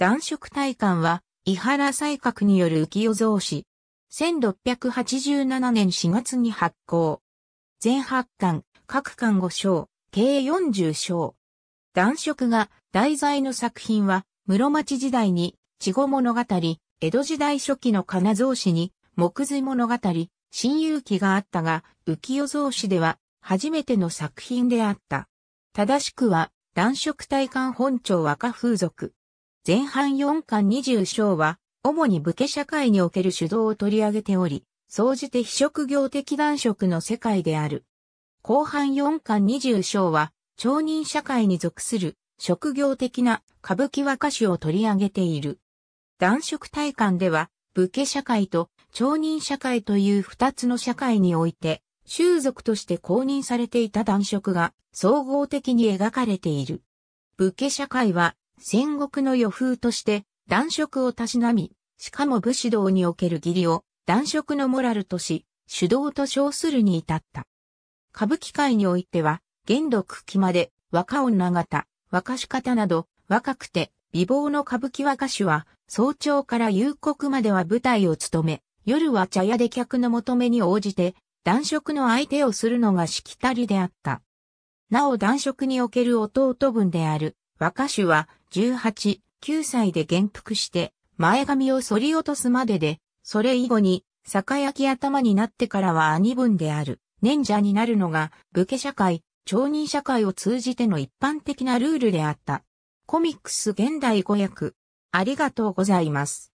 暖色大観は、伊原西閣による浮世造紙。1687年4月に発行。全八巻、各巻五章、計40章。暖色が題材の作品は、室町時代に、稚語物語、江戸時代初期の金造紙に、木髄物語、新遊記があったが、浮世造紙では、初めての作品であった。正しくは、暖色大観本庁若風俗。前半4巻20章は、主に武家社会における主導を取り上げており、総じて非職業的男職の世界である。後半4巻20章は、町人社会に属する職業的な歌舞伎和歌手を取り上げている。男職体感では、武家社会と町人社会という二つの社会において、種族として公認されていた男職が総合的に描かれている。武家社会は戦国の余風として男色をたしなみ、しかも武士道における義理を男色のモラルとし、主導と称するに至った。歌舞伎界においては、元禄期まで若女方、若し方など若くて美貌の歌舞伎若手は早朝から夕刻までは舞台を務め、夜は茶屋で客の求めに応じて男色の相手をするのがしきたりであった。なお男色における弟分である若手は18、9歳で元服して前髪を反り落とすまでで、それ以後に、逆焼き頭になってからは兄分である、忍者になるのが、武家社会、町人社会を通じての一般的なルールであった。コミックス現代語訳。ありがとうございます。